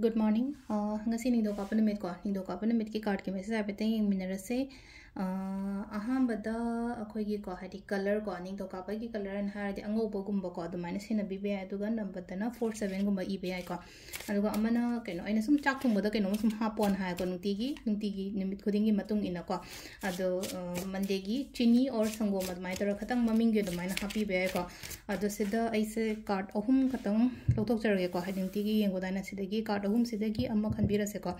good morning uh, हंगसी नहीं दो कापन मेरे को नहीं दो कापन मेरे के कार्ड के मैसेज आप मिनरस से अहम अखोई कलर को अनेक की कलर है अंगौबको अदुमे नंबर फोर सेवेनगुम इको कहीं सूम चाक कम सूम हापोन हैदेको अद मंदे की चीनी और संगोम अदम तौर खत ममें हापीबेको अद कार्ड अहम खत लौटेको येंगोदाय कार्ड अहम से खनरसेको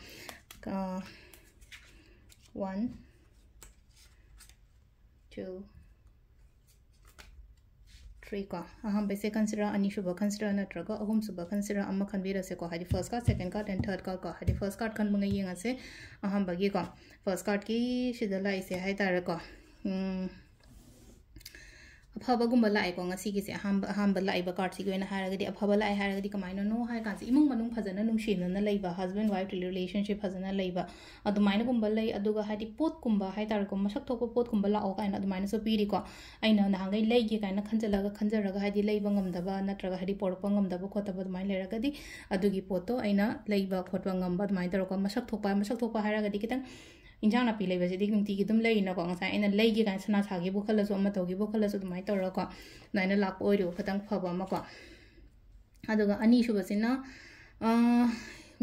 one to three ka aham base consider ani shuba consider na traga ahum suba consider amma kan bira se ko hadi first card second card and third card ka hadi first card kan bunga yinga se aham bagi ka first card ki shidala ise hai tar ka ꯑꯐꯕꯒꯨꯝꯕ ꯂꯥꯛꯑꯦꯀꯣ ꯉꯁꯤꯒꯤꯁꯦ ꯑꯍꯥꯟꯕ ꯑꯍꯥꯟꯕ ꯂꯥꯛꯏꯕ ꯀꯥꯔꯠꯁꯤꯒꯤ ꯑꯣꯏꯅ ꯍꯥꯏꯔꯒꯗꯤ ꯑꯐꯕ ꯂꯥꯛꯑꯦ ꯍꯥꯏꯔꯒꯗꯤ ꯀꯃꯥꯏꯅꯅꯣ ꯍꯥꯏ ꯀꯥꯟꯁꯦ ꯏꯃꯨꯡ ꯃꯅꯨꯡ ꯐꯖꯅ ꯅꯨꯡꯁꯤꯅꯅ ꯂꯩꯕ ꯍꯁꯕꯦꯟ ꯋꯥꯏꯐ ꯔꯤꯂꯦꯁꯟꯁꯤꯞ ꯐꯖꯅ ꯂꯩꯕ ꯑꯗꯨꯃꯥꯏꯅꯒꯨꯝꯕ ꯂꯩ ꯑꯗꯨꯒ ꯍꯥꯏꯗꯤ ꯄꯣꯠꯀꯨꯝꯕ ꯍꯥꯏ ꯇꯥꯔꯦꯀꯣ ꯃꯁꯛ ꯊꯣꯛꯄ ꯄꯣꯠꯀꯨꯝꯕ ꯂꯥꯛꯑꯣ ꯀꯥꯏꯅ ꯑꯗꯨꯃꯥꯏꯅꯁꯨ ꯄꯤꯔꯤꯀꯣ ꯑꯩꯅ ꯅꯍꯥꯟꯈꯩ ꯂꯩꯒꯦ ꯀꯥꯏꯅ ꯈꯟꯖꯜꯂꯒ ꯈꯟꯖꯔꯒ ꯍꯥꯏꯗꯤ ꯂꯩꯕ ꯉꯝꯗꯕ ꯅꯠꯇ꯭ꯔꯒ ꯍꯥꯏꯗꯤ ꯄꯣꯔꯛꯄ ꯉꯝꯗꯕ ꯈꯣꯠꯇꯕ ꯑꯗꯨꯃꯥꯏꯅ ꯂꯩꯔꯒꯗꯤ ꯑꯗꯨꯒꯤ ꯄꯣꯠꯇꯣ ꯑꯩꯅ ꯂꯩꯕ ꯈꯣꯠꯄ ꯉꯝꯕ ꯑꯗꯨꯃꯥꯏꯅ ꯇꯧꯔꯒ ꯃꯁꯛ ꯊꯣꯛꯄ ꯃꯁꯛ ꯊꯣꯛꯄ ꯍꯥꯏꯔꯒꯗꯤ ꯈꯤꯇꯪ ꯏꯟꯖꯥꯡ ꯅꯥꯄꯤ ꯂꯩꯕꯁꯤꯗꯤ ꯅꯨꯡꯇꯤꯒꯤ ꯑꯗꯨꯝ ꯂꯩꯔꯤꯅꯀꯣ ꯉꯁꯥꯏ ꯑꯩꯅ ꯂꯩꯒꯦ ꯀꯥꯏꯅ ꯁꯅꯥ ꯁꯥꯒꯦꯕꯨ ꯈꯜꯂꯁꯨ ꯑꯃ ꯇꯧꯒꯦꯕꯨ ꯈꯜꯂꯁꯨ ꯑꯗꯨꯃꯥꯏꯅ ꯇꯧꯔꯒꯀꯣ ꯑꯗꯨꯃꯥꯏꯅ ꯂꯥꯛꯄ ꯑꯣꯏꯔꯤꯕ ꯈꯇꯪ ꯐꯕ ꯑꯃꯀꯣ ꯑꯗꯨꯒ ꯑꯅꯤꯁꯨꯕꯁꯤꯅ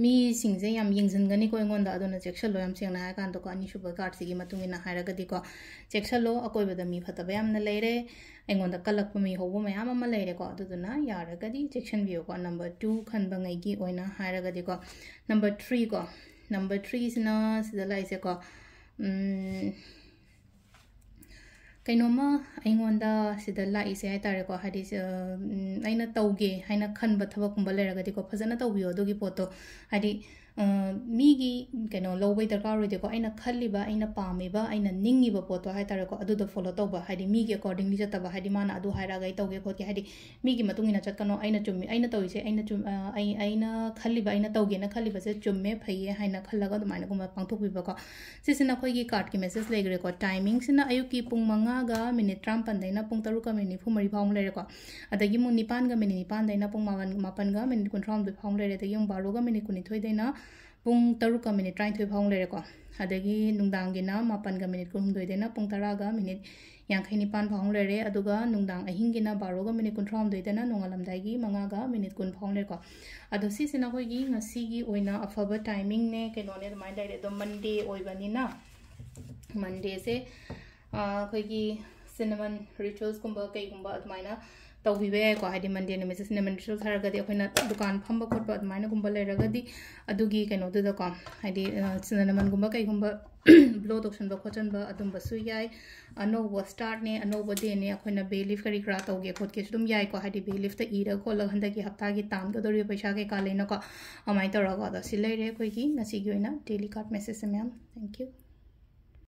ꯃꯤꯁꯤꯡꯁꯦ ꯌꯥꯝ ꯌꯦꯡꯁꯤꯟꯒꯅꯤꯀꯣ ꯑꯩꯉꯣꯟꯗ ꯑꯗꯨꯅ ꯆꯦꯛꯁꯤꯜꯂꯣ ꯌꯥꯝ ꯁꯦꯡꯅ ꯍꯥꯏꯔ ꯀꯥꯟꯗꯀꯣ ꯑꯅꯤꯁꯨꯕ ꯀꯥꯔꯠꯁꯤꯒꯤ ꯃꯇꯨꯡ ꯏꯟꯅ ꯍꯥꯏꯔꯒꯗꯤꯀꯣ ꯆꯦꯛꯁꯤꯜꯂꯣ ꯑꯀꯣꯏꯕꯗ ꯃꯤ ꯐꯠꯇꯕ ꯌꯥꯝꯅ ꯂꯩꯔꯦ ꯑꯩꯉꯣꯟꯗ ꯀꯜꯂꯛꯄ ꯃꯤ ꯍꯧꯕ ꯃꯌꯥꯝ ꯑꯃ ꯂꯩꯔꯦꯀꯣ ꯑꯗꯨꯗꯨꯅ ꯌꯥꯔꯒꯗꯤ ꯆꯦꯛꯁꯤꯟꯕꯤꯌꯨꯀꯣ ꯅꯝꯕꯔ ꯇꯨ ꯈꯟꯕꯉꯩꯒꯤ ꯑꯣꯏꯅ ꯍꯥꯏꯔꯒꯗꯤꯀꯣ ꯅꯝꯕꯔ ꯊ꯭ꯔꯤꯀꯣ number three sana sedalah isi kau hmm kay no ma aing wanda sedala isi ai tare ko hadi se eh, mm, aina tauge aina khan ba thabak mbalera ga di ko phajana tau bi odogi poto hadi ꯃꯤꯒꯤ ꯀꯩꯅꯣ ꯂꯧꯕꯩ ꯗꯔꯀꯥꯔ ꯑꯣꯏꯗꯦꯀꯣ ꯑꯩꯅ ꯈꯜꯂꯤꯕ ꯑꯩꯅ ꯄꯥꯝꯃꯤꯕ ꯑꯩꯅ ꯅꯤꯡꯉꯤꯕ ꯄꯣꯠꯇꯣ ꯍꯥꯏꯇꯥꯔꯦꯀꯣ ꯑꯗꯨꯗ ꯐꯣꯂꯣ ꯇꯧꯕ ꯍꯥꯏꯗꯤ ꯃꯤꯒꯤ ꯑꯦꯀꯣꯔꯗꯤꯡꯂꯤ ꯆꯠꯇꯕ ꯍꯥꯏꯗꯤ ꯃꯥꯅ ꯑꯗꯨ ꯍꯥꯏꯔꯛꯑꯒ ꯑꯩ ꯇꯧꯒꯦ ꯈꯣꯠꯀꯦ ꯍꯥꯏꯗꯤ ꯃꯤꯒꯤ ꯃꯇꯨꯡ ꯏꯟꯅ ꯆꯠꯀꯅꯣ ꯑꯩꯅ ꯆꯨꯝꯃꯤ ꯑꯩꯅ ꯇꯧꯔꯤꯁꯦ ꯑꯩꯅ ꯆꯨꯝ ꯑꯩ ꯑꯩꯅ ꯈꯜꯂꯤꯕ ꯑꯩꯅ ꯇꯧꯒꯦꯅ ꯈꯜꯂꯤꯕꯁꯦ ꯆꯨꯝꯃꯦ ꯐꯩꯌꯦ ꯍꯥꯏꯅ ꯈꯜꯂꯒ ꯑꯗꯨꯃꯥꯏꯅꯒꯨꯝꯕ ꯄꯥꯡꯊꯣꯛꯄꯤꯕꯀꯣ ꯁꯤꯁꯤꯅ ꯑꯩꯈꯣꯏꯒꯤ ꯀꯥꯔꯠꯀꯤ ꯃꯦꯁꯦꯖ ꯂꯩꯈ꯭ꯔꯦꯀꯣ ꯇꯥꯏꯃꯤꯡꯁꯤꯅ ꯑꯌꯨꯛꯀꯤ ꯄꯨꯡ ꯃꯉꯥꯒ ꯃꯤꯅꯤꯠ ꯇꯔꯥꯃꯥꯄꯟꯗꯩꯅ ꯄꯨꯡ ꯇꯔꯨꯛꯀ ꯃꯤꯅꯤꯠ ꯅꯤꯐꯨ ꯃꯔꯤ ꯐꯥꯎꯃꯨꯛ ꯂꯩꯔꯦꯀꯣ ꯑꯗꯒꯤ ꯑꯃꯨꯛ ꯅꯤꯄꯥꯟꯒ ꯃꯤꯅꯤꯠ ꯅꯤꯄꯥꯟꯗꯩꯅ ꯄꯨꯡ ꯃꯥꯄꯟ ꯃꯥꯄꯟꯒ ꯃꯤꯅꯤꯠ ꯀꯨꯟꯊ꯭ꯔꯥꯍꯨꯝꯗꯣꯏ ꯐꯥꯎꯃꯨꯛ ꯂꯩꯔꯦ ꯑꯗꯒꯤ ꯑꯃꯨꯛ ꯕꯥꯔꯣꯒ ꯃꯤꯅꯤꯠ ꯀꯨꯟꯅꯤꯊꯣꯏꯗꯩꯅ ꯄꯨꯡ ꯇꯔꯨꯛꯀ ꯃꯤꯅꯤꯠ ꯇꯔꯥꯅꯤꯊꯣꯏ ꯐꯥꯎ ꯂꯩꯔꯦꯀꯣ ꯑꯗꯒꯤ ꯅꯨꯡꯗꯥꯡꯒꯤꯅ ꯃꯥꯄꯟꯒ ꯃꯤꯅꯤꯠ ꯀꯨꯟꯍꯨꯝꯗꯣꯏꯗꯩꯅ ꯄꯨꯡ ꯇꯔꯥꯒ ꯃꯤꯅꯤꯠ ꯌꯥꯡꯈꯩ ꯅꯤꯄꯥꯟ ꯐꯥꯎ ꯂꯩꯔꯦ ꯑꯗꯨꯒ ꯅꯨꯡꯗꯥꯡ ꯑꯍꯤꯡꯒꯤꯅ ꯕꯥꯔꯣꯒ ꯃꯤꯅꯤꯠ ꯀꯨꯟꯊ꯭ꯔꯥꯍꯨꯝꯗꯣꯏꯗꯅ ꯅꯣꯡꯉꯥꯜꯂꯝꯗꯥꯏꯒꯤ ꯃꯉꯥꯒ ꯃꯤꯅꯤꯠ ꯀꯨꯟ ꯐꯥꯎ ꯂꯩꯔꯦꯀꯣ ꯑꯗꯣ ꯁꯤꯁꯤꯅ ꯑꯩꯈꯣꯏꯒꯤ ꯉꯁꯤꯒꯤ ꯑꯣꯏꯅ ꯑꯐꯕ ꯇꯥꯏꯃꯤꯡꯅꯦ ꯀꯩꯅꯣꯅꯦ ꯑꯗꯨꯃꯥꯏꯅ ꯂꯩꯔꯦ ꯑꯗꯣ ꯃꯟꯗꯦ ꯑꯣꯏꯕꯅꯤꯅ ꯃꯟꯗꯦꯁꯦ ꯑꯩꯈꯣꯏꯒꯤ सिनेमन रिचुअल्सगुम्ब कईगुम्ब अदुमाइना तौबीबा याइको हाइदि मंडे नुमित सिनेमन रिचुअल्स हरगदि अखोइना दुकान फंब खोटप अदुमाइना गुम्ब लेरगदि अदुगी कनोदुदको हाइदि सिनेमन गुम्ब कईगुम्ब ब्लो तौसनब खोचनब अदुम्बसु याइ अनोब स्टार्ट ने अनोब डे ने अखोइना बेलिफ करी करा तौगे खोटकेसु दुम याइको हाइदि बेलिफ त इरा खोल की हप्तागी तानगदोरि पैसा कई कालेनको अमाइ तौरगदो सिलेरे कोइगी ngasi gi oina daily card message se ma'am thank you